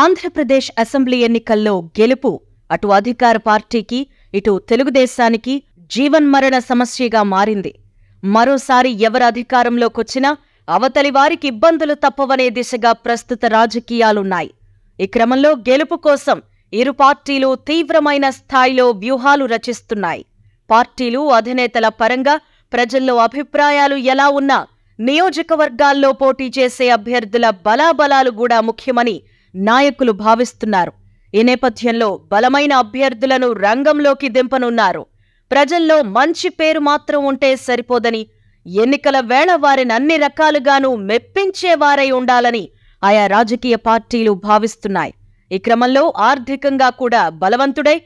Andhra Pradesh assembly ఎన్నికల్లో గెలుపు అటు అధికార పార్టీకి ఇటు తెలుగుదేశానికి జీవన్మరణ సమస్యగా మారింది మరోసారి ఎవరు అధికారంలోకొచ్చినా అవతలి వారికి ఇబ్బందులు తప్పవనే దిశగా ప్రస్తుత రాజకీయాలున్నాయి ఈ క్రమంలో గెలుపు కోసం ఇరు పార్టీలు తీవ్రమైన స్థాయిలో వ్యూహాలు రచిస్తున్నాయి పార్టీలు అధినేతల పరంగా ప్రజల్లో అభిప్రాయాలు ఎలా ఉన్నా నియోజకవర్గాల్లో పోటీ చేసే అభ్యర్థుల బలాబలాలు కూడా ముఖ్యమని నాయకులు భావిస్తున్నారు ఈ నేపథ్యంలో బలమైన అభ్యర్థులను రంగంలోకి దింపనున్నారు ప్రజల్లో మంచి పేరు మాత్రం ఉంటే సరిపోదని ఎన్నికల వేళ వారిని అన్ని రకాలుగానూ మెప్పించేవారై ఉండాలని ఆయా రాజకీయ పార్టీలు భావిస్తున్నాయి ఈ క్రమంలో ఆర్థికంగా కూడా బలవంతుడై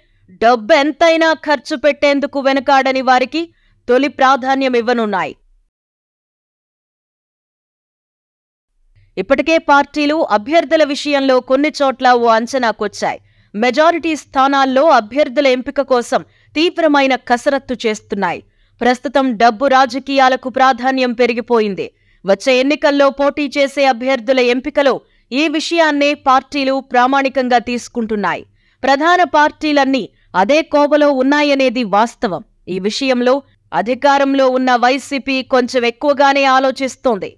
డబ్బెంతైనా ఖర్చు పెట్టేందుకు వెనుకాడని వారికి తొలి ప్రాధాన్యమివ్వనున్నాయి ఇప్పటికే పార్టీలు అభ్యర్థుల విషయంలో కొన్ని చోట్ల ఓ అంచనాకొచ్చాయి మెజారిటీ స్థానాల్లో అభ్యర్థుల ఎంపిక కోసం తీవ్రమైన కసరత్తు చేస్తున్నాయి ప్రస్తుతం డబ్బు రాజకీయాలకు ప్రాధాన్యం పెరిగిపోయింది వచ్చే ఎన్నికల్లో పోటీ చేసే అభ్యర్థుల ఎంపికలో ఈ విషయాన్నే పార్టీలు ప్రామాణికంగా తీసుకుంటున్నాయి ప్రధాన పార్టీలన్నీ అదే కోవలో ఉన్నాయనేది వాస్తవం ఈ విషయంలో అధికారంలో ఉన్న వైసీపీ కొంచెం ఎక్కువగానే ఆలోచిస్తోంది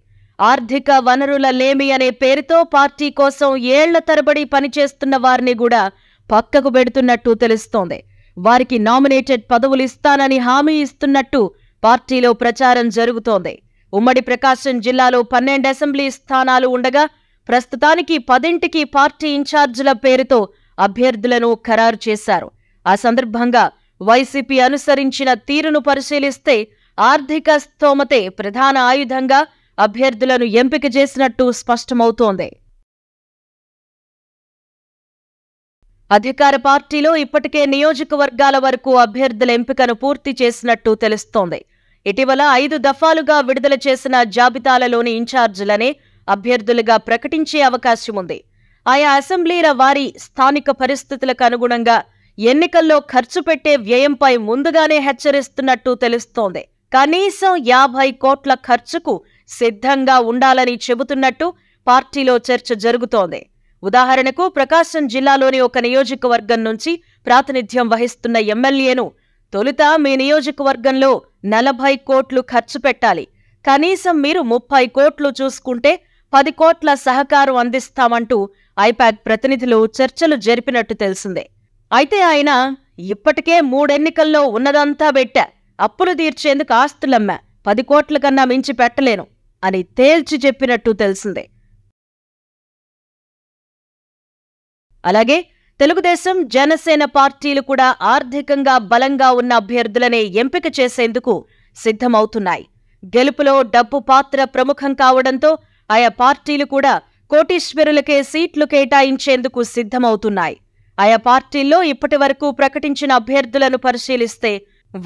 ఆర్థిక వనరుల లేమి అనే పేరుతో పార్టీ కోసం ఏళ్ల తరబడి పనిచేస్తున్న వారిని కూడా పక్కకు పెడుతున్నట్టు తెలుస్తోంది వారికి నామినేటెడ్ పదవులు ఇస్తానని హామీ ఇస్తున్నట్టు పార్టీలో ప్రచారం జరుగుతోంది ఉమ్మడి ప్రకాశం జిల్లాలో పన్నెండు అసెంబ్లీ స్థానాలు ఉండగా ప్రస్తుతానికి పదింటికి పార్టీ ఇన్ఛార్జీల పేరుతో అభ్యర్థులను ఖరారు చేశారు ఆ సందర్భంగా వైసీపీ అనుసరించిన తీరును పరిశీలిస్తే ఆర్థిక స్థోమతే ప్రధాన ఆయుధంగా అభ్యర్థులను ఎంపిక చేసినట్టు స్పష్టమవుతోంది అధికార పార్టీలో ఇప్పటికే నియోజకవర్గాల వరకు అభ్యర్థుల ఎంపికను పూర్తి చేసినట్టు తెలుస్తోంది ఇటీవల ఐదు దఫాలుగా విడుదల చేసిన జాబితాలలోని ఇన్ఛార్జీలనే అభ్యర్థులుగా ప్రకటించే అవకాశం ఉంది ఆయా అసెంబ్లీల వారి స్థానిక పరిస్థితులకు అనుగుణంగా ఎన్నికల్లో ఖర్చు పెట్టే వ్యయంపై ముందుగానే హెచ్చరిస్తున్నట్టు తెలుస్తోంది కనీసం యాభై కోట్ల ఖర్చుకు సిద్ధంగా ఉండాలని చెబుతున్నట్టు పార్టీలో చర్చ జరుగుతోంది ఉదాహరణకు ప్రకాశం జిల్లాలోని ఒక నియోజకవర్గం నుంచి ప్రాతినిధ్యం వహిస్తున్న ఎమ్మెల్యేను తొలుత మీ నియోజకవర్గంలో నలభై కోట్లు ఖర్చు పెట్టాలి కనీసం మీరు ముప్పై కోట్లు చూసుకుంటే పది కోట్ల సహకారం అందిస్తామంటూ ఐపాక్ ప్రతినిధులు చర్చలు జరిపినట్టు తెలిసిందే అయితే ఆయన ఇప్పటికే మూడెన్నికల్లో ఉన్నదంతా పెట్టా అప్పులు తీర్చేందుకు ఆస్తులమ్మా పది కోట్ల కన్నా మించి పెట్టలేను అని తేల్చి చెప్పినట్టు తెలిసిందే అలాగే తెలుగుదేశం జనసేన పార్టీలు కూడా ఆర్థికంగా బలంగా ఉన్న అభ్యర్థులనే ఎంపిక చేసేందుకు సిద్ధమవుతున్నాయి గెలుపులో డబ్బు పాత్ర ప్రముఖం కావడంతో ఆయా పార్టీలు కూడా కోటీశ్వరులకే సీట్లు కేటాయించేందుకు సిద్ధమవుతున్నాయి ఆయా పార్టీల్లో ఇప్పటి వరకు ప్రకటించిన అభ్యర్థులను పరిశీలిస్తే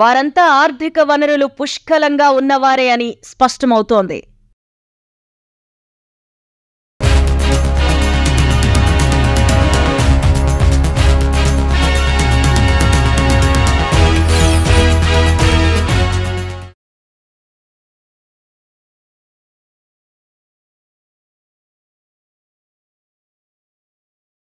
వారంతా ఆర్థిక వనరులు పుష్కలంగా ఉన్నవారే అని స్పష్టమవుతోంది